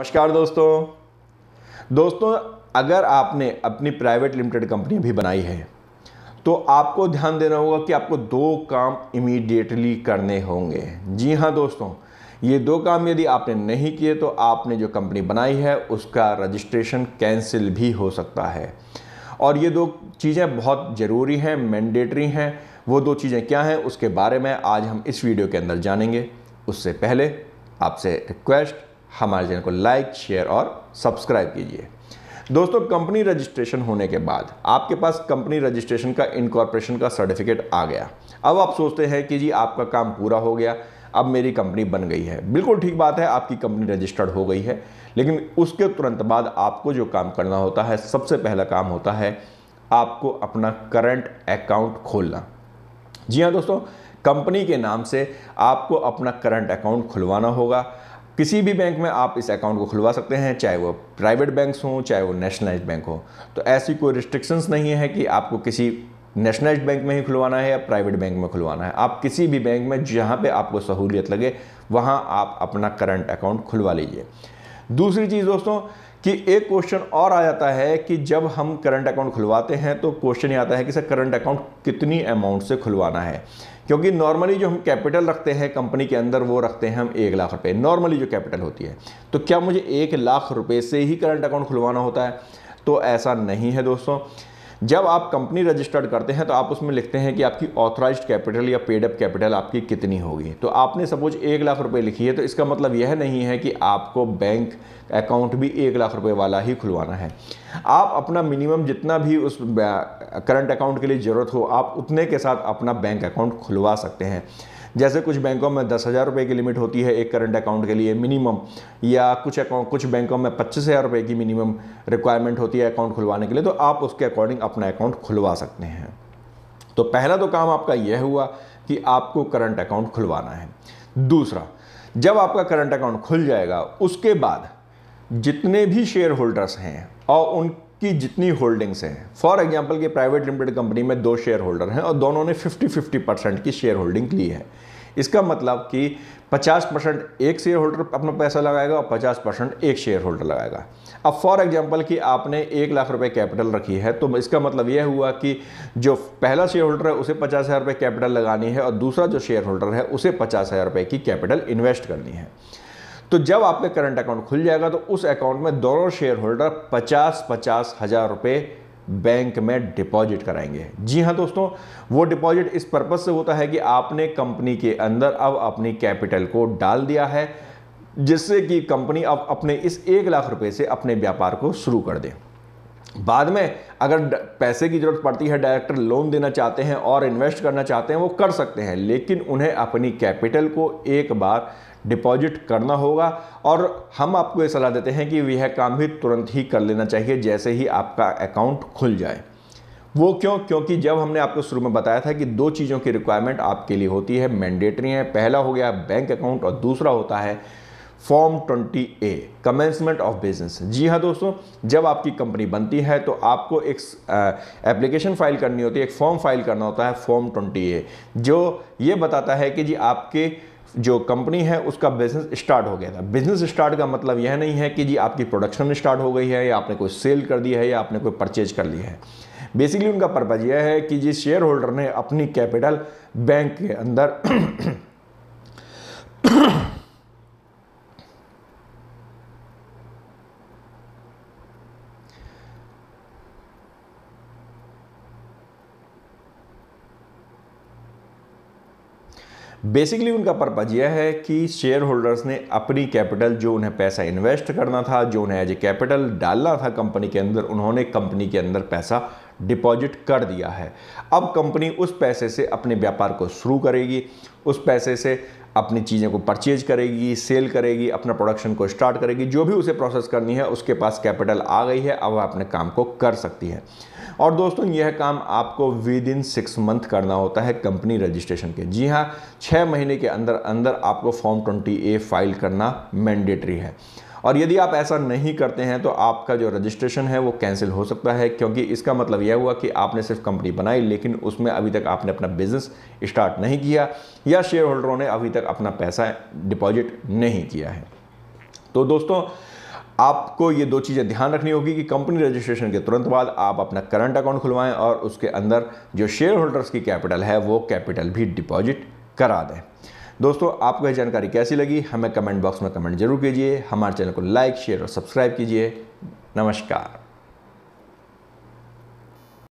नमस्कार दोस्तों दोस्तों अगर आपने अपनी प्राइवेट लिमिटेड कंपनी भी बनाई है तो आपको ध्यान देना होगा कि आपको दो काम इमीडिएटली करने होंगे जी हाँ दोस्तों ये दो काम यदि आपने नहीं किए तो आपने जो कंपनी बनाई है उसका रजिस्ट्रेशन कैंसिल भी हो सकता है और ये दो चीज़ें बहुत ज़रूरी हैं मैंडेटरी हैं वो दो चीज़ें क्या हैं उसके बारे में आज हम इस वीडियो के अंदर जानेंगे उससे पहले आपसे रिक्वेस्ट हमारे चैनल को लाइक शेयर और सब्सक्राइब कीजिए दोस्तों कंपनी रजिस्ट्रेशन होने के बाद आपके पास कंपनी रजिस्ट्रेशन का इनकॉर्पोरेशन का सर्टिफिकेट आ गया अब आप सोचते हैं कि जी आपका काम पूरा हो गया अब मेरी कंपनी बन गई है बिल्कुल ठीक बात है आपकी कंपनी रजिस्टर्ड हो गई है लेकिन उसके तुरंत बाद आपको जो काम करना होता है सबसे पहला काम होता है आपको अपना करंट अकाउंट खोलना जी हाँ दोस्तों कंपनी के नाम से आपको अपना करंट अकाउंट खुलवाना होगा किसी भी बैंक में आप इस अकाउंट को खुलवा सकते हैं चाहे वो प्राइवेट बैंक्स हों चाहे वो नेशनलाइज बैंक हो तो ऐसी कोई रिस्ट्रिक्शंस नहीं है कि आपको किसी नेशनलाइज बैंक में ही खुलवाना है या प्राइवेट बैंक में खुलवाना है आप किसी भी बैंक में जहाँ पर आपको सहूलियत लगे वहाँ आप अपना करंट अकाउंट खुलवा लीजिए दूसरी चीज़ दोस्तों कि एक क्वेश्चन और आ जाता है कि जब हम करंट अकाउंट खुलवाते हैं तो क्वेश्चन ये आता है कि सर करंट अकाउंट कितनी अमाउंट से खुलवाना है क्योंकि नॉर्मली जो हम कैपिटल रखते हैं कंपनी के अंदर वो रखते हैं हम एक लाख रुपए नॉर्मली जो कैपिटल होती है तो क्या मुझे एक लाख रुपए से ही करंट अकाउंट खुलवाना होता है तो ऐसा नहीं है दोस्तों जब आप कंपनी रजिस्टर्ड करते हैं तो आप उसमें लिखते हैं कि आपकी ऑथराइज कैपिटल या पेडअप कैपिटल आपकी कितनी होगी तो आपने सपोज एक लाख रुपये लिखी है तो इसका मतलब यह नहीं है कि आपको बैंक अकाउंट भी एक लाख रुपये वाला ही खुलवाना है आप अपना मिनिमम जितना भी उस करंट अकाउंट के लिए ज़रूरत हो आप उतने के साथ अपना बैंक अकाउंट खुलवा सकते हैं जैसे कुछ बैंकों में दस हज़ार रुपये की लिमिट होती है एक करंट अकाउंट के लिए मिनिमम या कुछ अकाउंट कुछ बैंकों में पच्चीस हज़ार रुपये की मिनिमम रिक्वायरमेंट होती है अकाउंट खुलवाने के लिए तो आप उसके अकॉर्डिंग अपना अकाउंट खुलवा सकते हैं तो पहला तो काम आपका यह हुआ कि आपको करंट अकाउंट खुलवाना है दूसरा जब आपका करंट अकाउंट खुल जाएगा उसके बाद जितने भी शेयर होल्डर्स हैं और उन की जितनी होल्डिंग्स हैं फॉर एग्जाम्पल कि प्राइवेट लिमिटेड कंपनी में दो शेयर होल्डर हैं और दोनों ने 50 50 परसेंट की शेयर होल्डिंग ली है इसका मतलब कि 50 परसेंट एक शेयर होल्डर अपना पैसा लगाएगा और 50 परसेंट एक शेयर होल्डर लगाएगा अब फॉर एग्जाम्पल कि आपने एक लाख रुपए कैपिटल रखी है तो इसका मतलब यह हुआ कि जो पहला शेयर होल्डर है उसे पचास हज़ार रुपये कैपिटल लगानी है और दूसरा जो शेयर होल्डर है उसे पचास हज़ार रुपये की कैपिटल इन्वेस्ट करनी है तो जब आपका करंट अकाउंट खुल जाएगा तो उस अकाउंट में दोनों शेयर होल्डर पचास पचास हज़ार रुपए बैंक में डिपॉजिट कराएंगे जी हाँ दोस्तों वो डिपॉजिट इस पर्पज़ से होता है कि आपने कंपनी के अंदर अब अपनी कैपिटल को डाल दिया है जिससे कि कंपनी अब अपने इस एक लाख रुपए से अपने व्यापार को शुरू कर दे बाद में अगर पैसे की ज़रूरत पड़ती है डायरेक्टर लोन देना चाहते हैं और इन्वेस्ट करना चाहते हैं वो कर सकते हैं लेकिन उन्हें अपनी कैपिटल को एक बार डिपॉजिट करना होगा और हम आपको ये सलाह देते हैं कि यह काम भी तुरंत ही कर लेना चाहिए जैसे ही आपका अकाउंट खुल जाए वो क्यों क्योंकि जब हमने आपको शुरू में बताया था कि दो चीज़ों की रिक्वायरमेंट आपके लिए होती है मैंडेटरी है पहला हो गया बैंक अकाउंट और दूसरा होता है form 20 A commencement of business जी हाँ दोस्तों जब आपकी कंपनी बनती है तो आपको एक एप्लीकेशन फाइल करनी होती है एक फॉर्म फाइल करना होता है फॉर्म 20 ए जो ये बताता है कि जी आपके जो कंपनी है उसका बिज़नेस स्टार्ट हो गया था बिज़नेस स्टार्ट का मतलब यह नहीं है कि जी आपकी प्रोडक्शन स्टार्ट हो गई है या आपने कोई सेल कर दिया है या आपने कोई परचेज कर लिया है बेसिकली उनका पर्पज़ यह है कि जी शेयर होल्डर ने अपनी कैपिटल बैंक के अंदर बेसिकली उनका पर्पज़ यह है कि शेयर होल्डर्स ने अपनी कैपिटल जो उन्हें पैसा इन्वेस्ट करना था जो उन्हें एज ए कैपिटल डालना था कंपनी के अंदर उन्होंने कंपनी के अंदर पैसा डिपॉजिट कर दिया है अब कंपनी उस पैसे से अपने व्यापार को शुरू करेगी उस पैसे से अपनी चीज़ें को परचेज करेगी सेल करेगी अपना प्रोडक्शन को स्टार्ट करेगी जो भी उसे प्रोसेस करनी है उसके पास कैपिटल आ गई है अब वह अपने काम को कर सकती है और दोस्तों यह काम आपको विद इन सिक्स मंथ करना होता है कंपनी रजिस्ट्रेशन के जी हाँ छः महीने के अंदर अंदर आपको फॉर्म ट्वेंटी ए फाइल करना मैंडेटरी है और यदि आप ऐसा नहीं करते हैं तो आपका जो रजिस्ट्रेशन है वो कैंसिल हो सकता है क्योंकि इसका मतलब यह हुआ कि आपने सिर्फ कंपनी बनाई लेकिन उसमें अभी तक आपने अपना बिजनेस स्टार्ट नहीं किया या शेयर होल्डरों ने अभी तक अपना पैसा डिपॉजिट नहीं किया है तो दोस्तों आपको ये दो चीज़ें ध्यान रखनी होगी कि कंपनी रजिस्ट्रेशन के तुरंत बाद आप अपना करंट अकाउंट खुलवाएं और उसके अंदर जो शेयर होल्डर्स की कैपिटल है वो कैपिटल भी डिपॉजिट करा दें दोस्तों आपको यह जानकारी कैसी लगी हमें कमेंट बॉक्स में कमेंट जरूर कीजिए हमारे चैनल को लाइक शेयर और सब्सक्राइब कीजिए नमस्कार